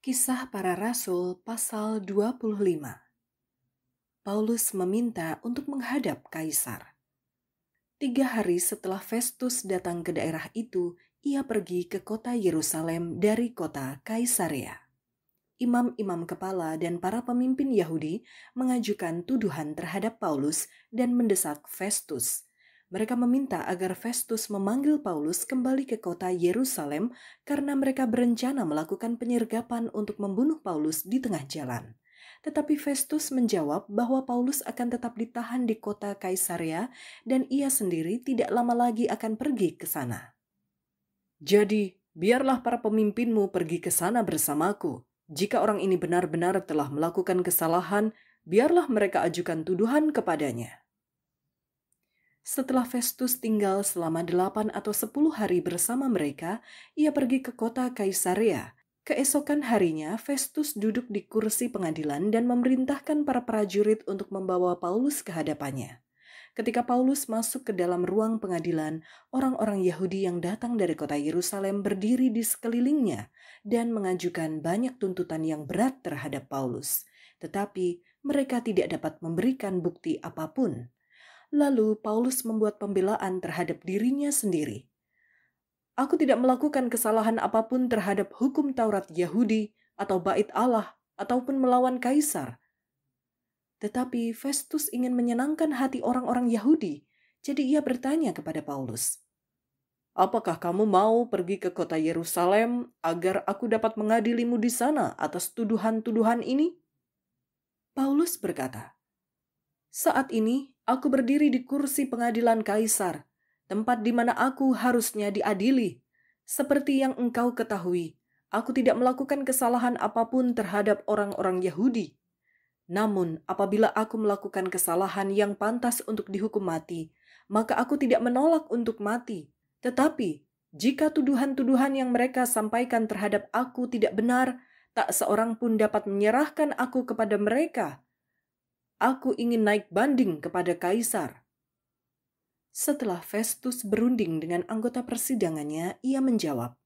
Kisah Para Rasul pasal 25. Paulus meminta untuk menghadap kaisar. Tiga hari setelah Festus datang ke daerah itu, ia pergi ke kota Yerusalem dari kota Kaisaria. Imam-imam kepala dan para pemimpin Yahudi mengajukan tuduhan terhadap Paulus dan mendesak Festus mereka meminta agar Festus memanggil Paulus kembali ke kota Yerusalem karena mereka berencana melakukan penyergapan untuk membunuh Paulus di tengah jalan. Tetapi Festus menjawab bahwa Paulus akan tetap ditahan di kota Kaisarea dan ia sendiri tidak lama lagi akan pergi ke sana. Jadi, biarlah para pemimpinmu pergi ke sana bersamaku. Jika orang ini benar-benar telah melakukan kesalahan, biarlah mereka ajukan tuduhan kepadanya. Setelah Festus tinggal selama delapan atau sepuluh hari bersama mereka, ia pergi ke kota Kaisarea. Keesokan harinya, Festus duduk di kursi pengadilan dan memerintahkan para prajurit untuk membawa Paulus ke hadapannya. Ketika Paulus masuk ke dalam ruang pengadilan, orang-orang Yahudi yang datang dari kota Yerusalem berdiri di sekelilingnya dan mengajukan banyak tuntutan yang berat terhadap Paulus. Tetapi mereka tidak dapat memberikan bukti apapun. Lalu Paulus membuat pembelaan terhadap dirinya sendiri. Aku tidak melakukan kesalahan apapun terhadap hukum Taurat Yahudi atau bait Allah ataupun melawan kaisar. Tetapi Festus ingin menyenangkan hati orang-orang Yahudi, jadi ia bertanya kepada Paulus, "Apakah kamu mau pergi ke kota Yerusalem agar aku dapat mengadilimu di sana atas tuduhan-tuduhan ini?" Paulus berkata, "Saat ini Aku berdiri di kursi pengadilan kaisar, tempat di mana aku harusnya diadili. Seperti yang engkau ketahui, aku tidak melakukan kesalahan apapun terhadap orang-orang Yahudi. Namun, apabila aku melakukan kesalahan yang pantas untuk dihukum mati, maka aku tidak menolak untuk mati. Tetapi, jika tuduhan-tuduhan yang mereka sampaikan terhadap aku tidak benar, tak seorang pun dapat menyerahkan aku kepada mereka, Aku ingin naik banding kepada kaisar. Setelah Festus berunding dengan anggota persidangannya, ia menjawab,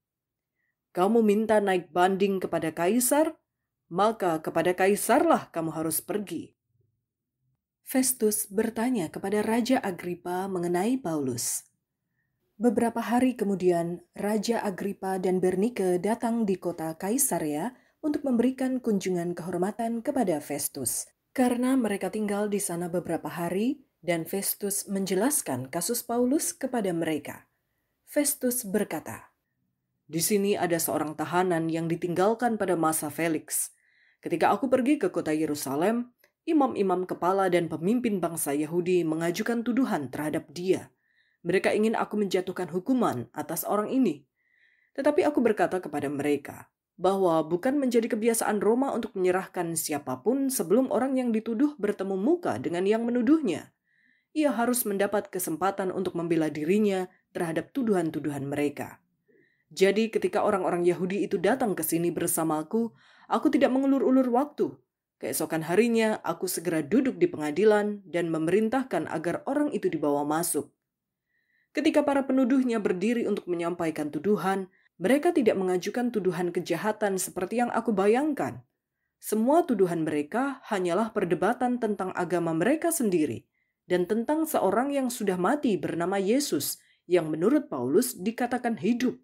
"Kamu minta naik banding kepada kaisar, maka kepada kaisarlah kamu harus pergi." Festus bertanya kepada Raja Agripa mengenai Paulus. Beberapa hari kemudian, Raja Agripa dan Bernike datang di kota Kaisaria untuk memberikan kunjungan kehormatan kepada Festus. Karena mereka tinggal di sana beberapa hari dan Festus menjelaskan kasus Paulus kepada mereka. Festus berkata, "Di sini ada seorang tahanan yang ditinggalkan pada masa Felix. Ketika aku pergi ke kota Yerusalem, imam-imam kepala dan pemimpin bangsa Yahudi mengajukan tuduhan terhadap dia. Mereka ingin aku menjatuhkan hukuman atas orang ini. Tetapi aku berkata kepada mereka, bahwa bukan menjadi kebiasaan Roma untuk menyerahkan siapapun sebelum orang yang dituduh bertemu muka dengan yang menuduhnya. Ia harus mendapat kesempatan untuk membela dirinya terhadap tuduhan-tuduhan mereka. Jadi ketika orang-orang Yahudi itu datang ke sini bersamaku, aku tidak mengulur-ulur waktu. Keesokan harinya, aku segera duduk di pengadilan dan memerintahkan agar orang itu dibawa masuk. Ketika para penuduhnya berdiri untuk menyampaikan tuduhan, mereka tidak mengajukan tuduhan kejahatan seperti yang aku bayangkan. Semua tuduhan mereka hanyalah perdebatan tentang agama mereka sendiri dan tentang seorang yang sudah mati bernama Yesus yang menurut Paulus dikatakan hidup.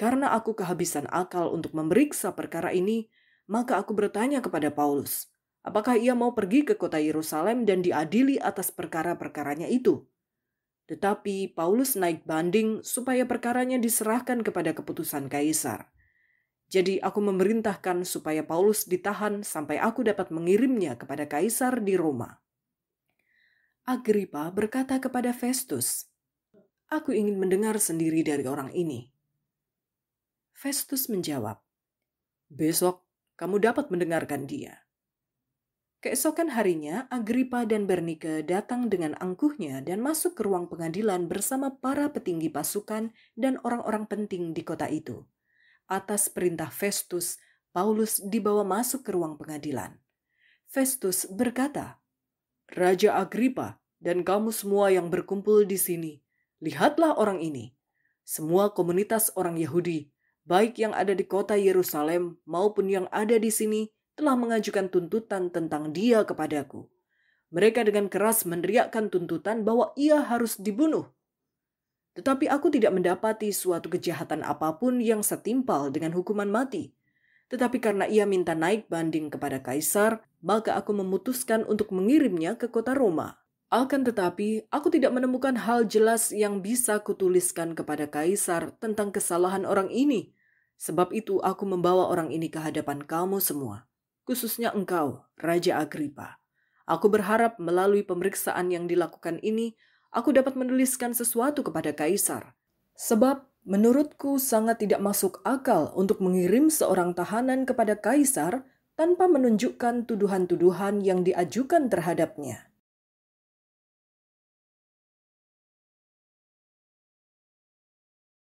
Karena aku kehabisan akal untuk memeriksa perkara ini, maka aku bertanya kepada Paulus, apakah ia mau pergi ke kota Yerusalem dan diadili atas perkara-perkaranya itu? Tetapi Paulus naik banding supaya perkaranya diserahkan kepada keputusan kaisar. Jadi aku memerintahkan supaya Paulus ditahan sampai aku dapat mengirimnya kepada kaisar di Roma. Agripa berkata kepada Festus, "Aku ingin mendengar sendiri dari orang ini." Festus menjawab, "Besok kamu dapat mendengarkan dia." Keesokan harinya, Agripa dan Bernike datang dengan angkuhnya dan masuk ke ruang pengadilan bersama para petinggi pasukan dan orang-orang penting di kota itu. Atas perintah Festus, Paulus dibawa masuk ke ruang pengadilan. Festus berkata, "Raja Agripa dan kamu semua yang berkumpul di sini, lihatlah orang ini. Semua komunitas orang Yahudi, baik yang ada di kota Yerusalem maupun yang ada di sini, telah mengajukan tuntutan tentang dia kepadaku. Mereka dengan keras meneriakkan tuntutan bahwa ia harus dibunuh. Tetapi aku tidak mendapati suatu kejahatan apapun yang setimpal dengan hukuman mati. Tetapi karena ia minta naik banding kepada kaisar, maka aku memutuskan untuk mengirimnya ke kota Roma. Akan tetapi, aku tidak menemukan hal jelas yang bisa kutuliskan kepada kaisar tentang kesalahan orang ini. Sebab itu, aku membawa orang ini ke hadapan kamu semua khususnya engkau, Raja Agripa. Aku berharap melalui pemeriksaan yang dilakukan ini, aku dapat menuliskan sesuatu kepada Kaisar. Sebab, menurutku sangat tidak masuk akal untuk mengirim seorang tahanan kepada Kaisar tanpa menunjukkan tuduhan-tuduhan yang diajukan terhadapnya.